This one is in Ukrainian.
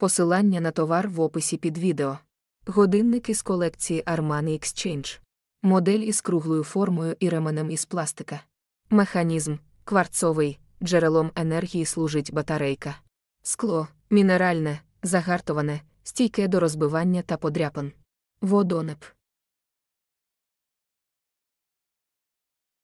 Посилання на товар в описі під відео. Годинник із колекції Armani Exchange. Модель із круглою формою і ременем із пластика. Механізм кварцовий, джерелом енергії служить батарейка. Скло мінеральне, загартоване, стійке до розбивання та подряпин. Водонеп.